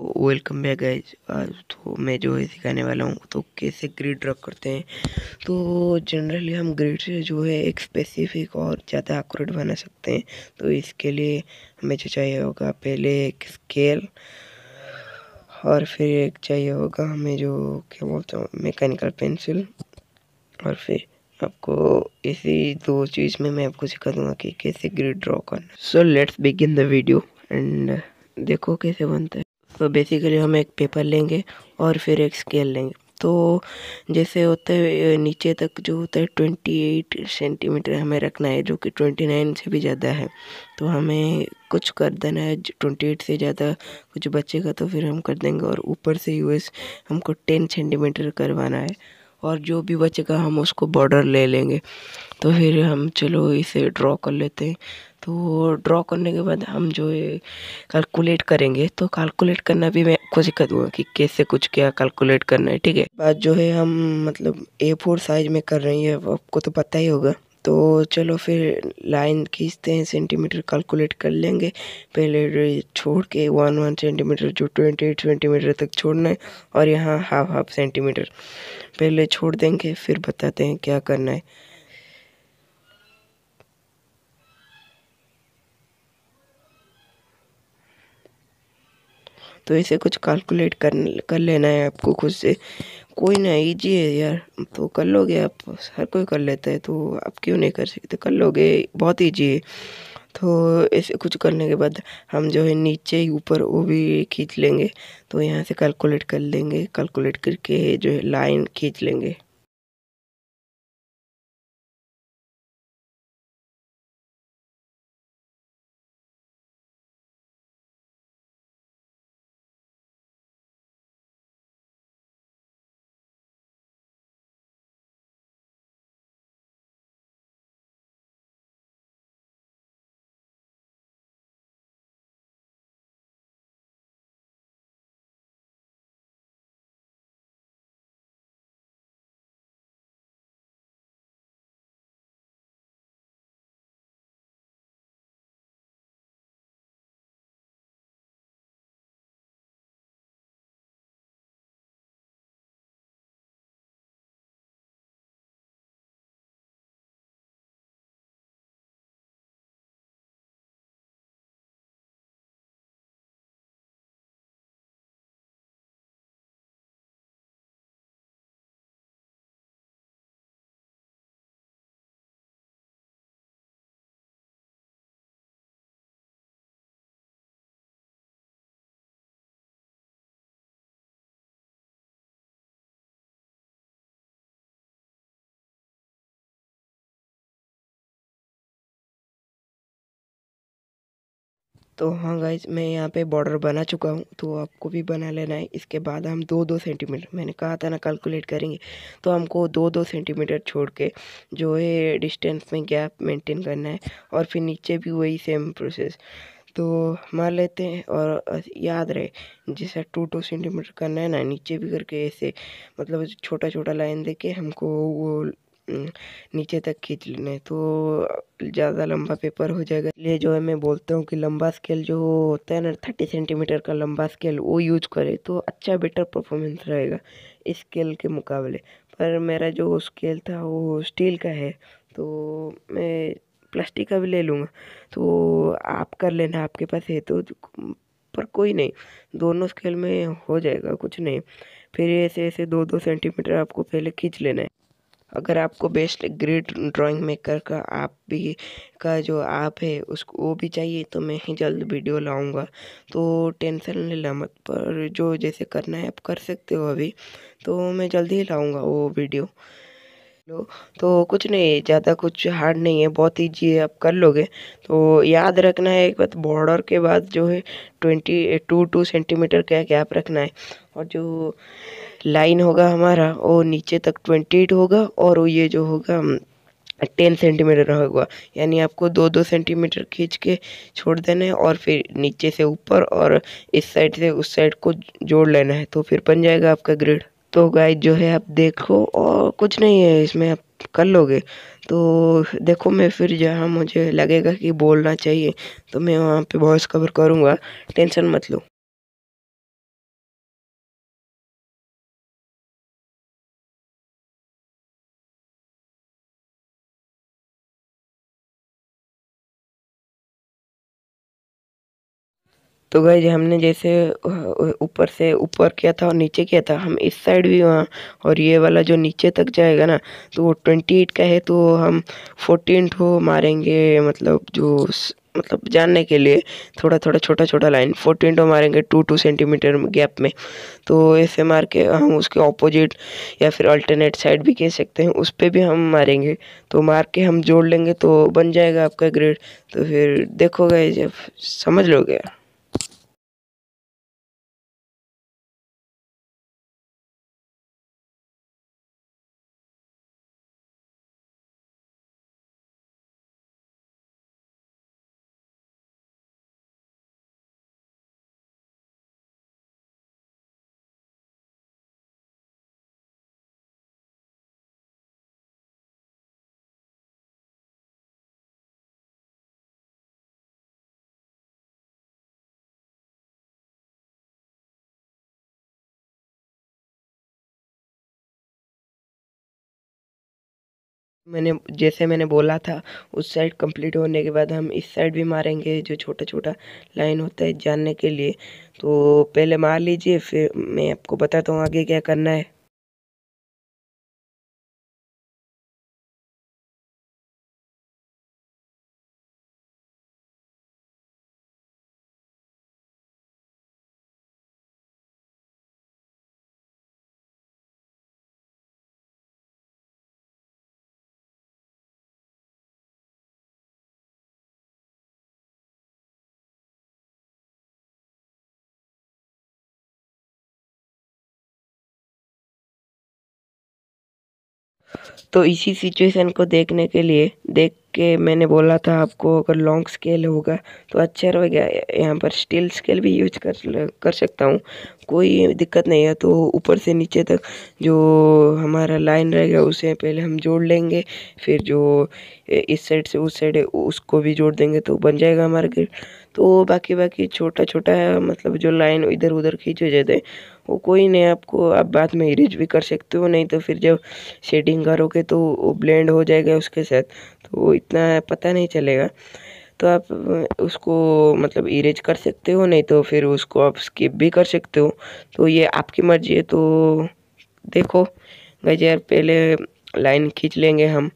welcome back guys आज तो मैं जो है सिखाने वाला हूँ तो कैसे ग्रिड ड्रॉ करते हैं तो जनरली हम ग्रिड से जो है एक स्पेसिफिक और ज़्यादा एक्यूरेट बना सकते हैं तो इसके लिए हमें जो चाहिए होगा पहले एक स्केल और फिर एक चाहिए होगा हमें जो क्या बोलते हैं मैकेनिकल पेंसिल और फिर आपको इसी दो चीज़ में मैं आपको सिखा दूँगा कि कैसे ग्रिड ड्रॉ करना so let's begin the video and देखो कैसे बनता है तो बेसिकली हम एक पेपर लेंगे और फिर एक स्केल लेंगे तो जैसे होता है नीचे तक जो होता है ट्वेंटी एट सेंटीमीटर हमें रखना है जो कि ट्वेंटी नाइन से भी ज़्यादा है तो हमें कुछ कर देना है ट्वेंटी एट से ज़्यादा कुछ बच्चे का तो फिर हम कर देंगे और ऊपर से यूएस हमको टेन सेंटीमीटर करवाना है और जो भी बच्चे का हम उसको बॉर्डर ले लेंगे तो फिर हम चलो इसे ड्रॉ कर लेते हैं तो ड्रॉ करने के बाद हम जो है कैलकुलेट करेंगे तो कैलकुलेट करना भी मैं आपको सिखा दूंगा कि कैसे कुछ क्या कैलकुलेट करना है ठीक है बात जो है हम मतलब ए फोर साइज में कर रहे हैं आपको तो पता ही होगा तो चलो फिर लाइन खींचते हैं सेंटीमीटर कैलकुलेट कर लेंगे पहले छोड़ के वन वन सेंटीमीटर जो ट्वेंटी एट सेंटीमीटर तक छोड़ना है और यहाँ हाफ हाफ सेंटीमीटर पहले छोड़ देंगे फिर बताते हैं क्या करना है तो ऐसे कुछ कैलकुलेट कर कर लेना है आपको खुद से कोई ना ईजी है यार तो कर लोगे आप हर कोई कर लेता है तो आप क्यों नहीं कर सकते कर लोगे बहुत ईजी है तो ऐसे कुछ करने के बाद हम जो है नीचे ही ऊपर वो भी खींच लेंगे तो यहाँ से कैलकुलेट कर लेंगे कैलकुलेट करके जो है लाइन खींच लेंगे तो हाँ गाइज मैं यहाँ पे बॉर्डर बना चुका हूँ तो आपको भी बना लेना है इसके बाद हम दो दो सेंटीमीटर मैंने कहा था ना कैलकुलेट करेंगे तो हमको दो दो सेंटीमीटर छोड़ के जो है डिस्टेंस में गैप मेंटेन करना है और फिर नीचे भी वही सेम प्रोसेस तो मार लेते हैं और याद रहे जैसा टू टू सेंटीमीटर करना है ना नीचे भी करके ऐसे मतलब छोटा छोटा लाइन दे के हमको वो नीचे तक खींच है तो ज़्यादा लंबा पेपर हो जाएगा इसलिए जो है मैं बोलता हूँ कि लंबा स्केल जो होता है ना थर्टी सेंटीमीटर का लंबा स्केल वो यूज करे तो अच्छा बेटर परफॉर्मेंस रहेगा इस स्केल के मुकाबले पर मेरा जो स्केल था वो स्टील का है तो मैं प्लास्टिक का भी ले लूँगा तो आप कर लेना आपके पास है तो पर कोई नहीं दोनों स्केल में हो जाएगा कुछ नहीं फिर ऐसे ऐसे दो दो सेंटीमीटर आपको पहले खींच लेना है अगर आपको बेस्ट ग्रेड ड्राइंग मेकर का आप भी का जो आप है उसको वो भी चाहिए तो मैं ही जल्द वीडियो लाऊंगा तो टेंशन ले ला मत पर जो जैसे करना है आप कर सकते हो अभी तो मैं जल्दी ही लाऊंगा वो वीडियो लो तो कुछ नहीं ज़्यादा कुछ हार्ड नहीं है बहुत ईजी है आप कर लोगे तो याद रखना है एक बात बॉर्डर के बाद जो है ट्वेंटी टू टू सेंटीमीटर का गैप रखना है और जो लाइन होगा हमारा वो नीचे तक ट्वेंटी एट होगा और ये जो होगा टेन सेंटीमीटर होगा यानी आपको दो दो सेंटीमीटर खींच के छोड़ देना है और फिर नीचे से ऊपर और इस साइड से उस साइड को जोड़ लेना है तो फिर बन जाएगा आपका ग्रिड तो गाय जो है आप देखो और कुछ नहीं है इसमें आप कर लोगे तो देखो मैं फिर जहाँ मुझे लगेगा कि बोलना चाहिए तो मैं वहाँ पे वॉइस कवर करूँगा टेंशन मत लो तो गई हमने जैसे ऊपर से ऊपर किया था और नीचे किया था हम इस साइड भी वहाँ और ये वाला जो नीचे तक जाएगा ना तो वो ट्वेंटी एट का है तो हम फोर्टीन ठो मारेंगे मतलब जो मतलब जानने के लिए थोड़ा थोड़ा छोटा छोटा लाइन फोर्टीन टो मारेंगे टू टू सेंटीमीटर गैप में तो ऐसे मार के हम उसके ऑपोजिट या फिर अल्टरनेट साइड भी कह सकते हैं उस पर भी हम मारेंगे तो मार के हम जोड़ लेंगे तो बन जाएगा आपका ग्रेड तो फिर देखोगे जब समझ लोगे मैंने जैसे मैंने बोला था उस साइड कंप्लीट होने के बाद हम इस साइड भी मारेंगे जो छोटा छोटा लाइन होता है जानने के लिए तो पहले मार लीजिए फिर मैं आपको बताता हूँ आगे क्या करना है तो इसी सिचुएशन को देखने के लिए देख के मैंने बोला था आपको अगर लॉन्ग स्केल होगा तो अच्छा रहेगा यहाँ पर स्टील स्केल भी यूज कर कर सकता हूँ कोई दिक्कत नहीं है तो ऊपर से नीचे तक जो हमारा लाइन रहेगा उसे पहले हम जोड़ लेंगे फिर जो इस साइड से उस साइड उसको भी जोड़ देंगे तो बन जाएगा हमारा ग्रिड तो बाकी बाकी छोटा छोटा मतलब जो लाइन इधर उधर खींचे जाते हैं वो कोई नहीं आपको आप बाद में इरेज भी कर सकते हो नहीं तो फिर जब शेडिंग करोगे तो वो ब्लेंड हो जाएगा उसके साथ तो वो इतना पता नहीं चलेगा तो आप उसको मतलब इरेज कर सकते हो नहीं तो फिर उसको आप स्किप भी कर सकते हो तो ये आपकी मर्जी है तो देखो गजर पहले लाइन खींच लेंगे हम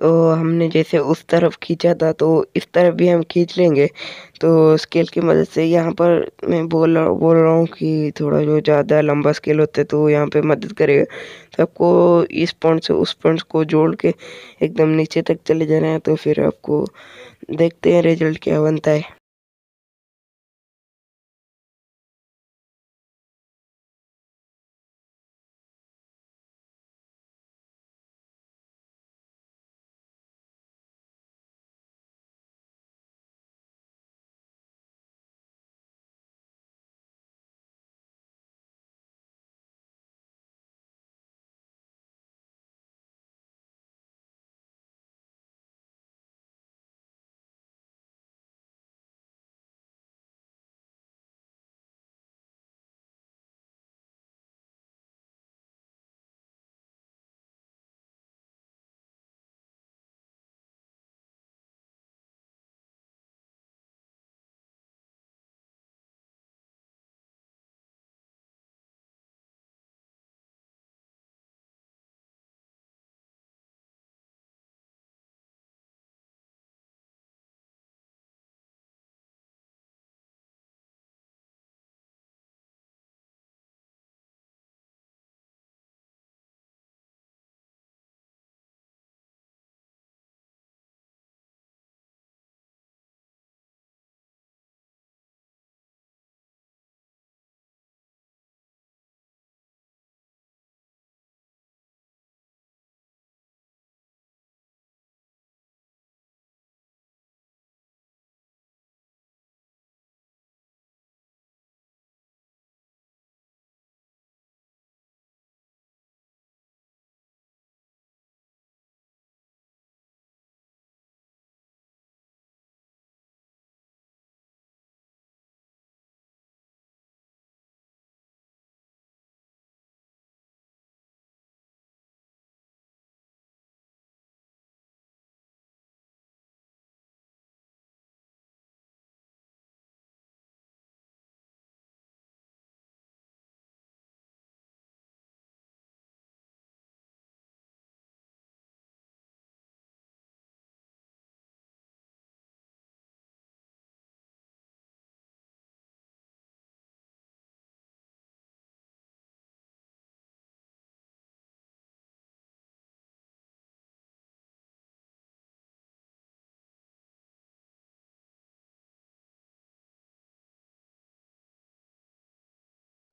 तो हमने जैसे उस तरफ खींचा था तो इस तरफ भी हम खींच लेंगे तो स्केल की मदद से यहाँ पर मैं बोल रहा बोल रहा हूँ कि थोड़ा जो ज़्यादा लंबा स्केल होता है तो यहाँ पे मदद करेगा तो आपको इस पॉइंट से उस पॉइंट को जोड़ के एकदम नीचे तक चले जाना है तो फिर आपको देखते हैं रिजल्ट क्या बनता है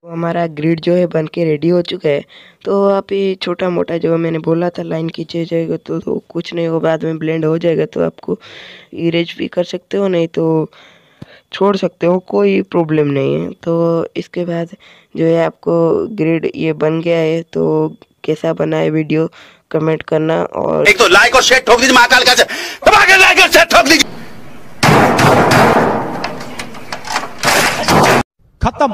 तो हमारा ग्रिड जो है बन के रेडी हो चुका है तो आप ये छोटा मोटा जो मैंने बोला था लाइन खींचे जाएगा तो, तो कुछ नहीं हो बाद में ब्लेंड हो जाएगा तो आपको इरेज भी कर सकते हो नहीं तो छोड़ सकते हो कोई प्रॉब्लम नहीं है तो इसके बाद जो है आपको ग्रिड ये बन गया है तो कैसा बना है वीडियो कमेंट करना और एक तो लाइक और शेयर ठोक दीजिए महाकाल का लाइक और शेयर ठोक दीजिए खत्म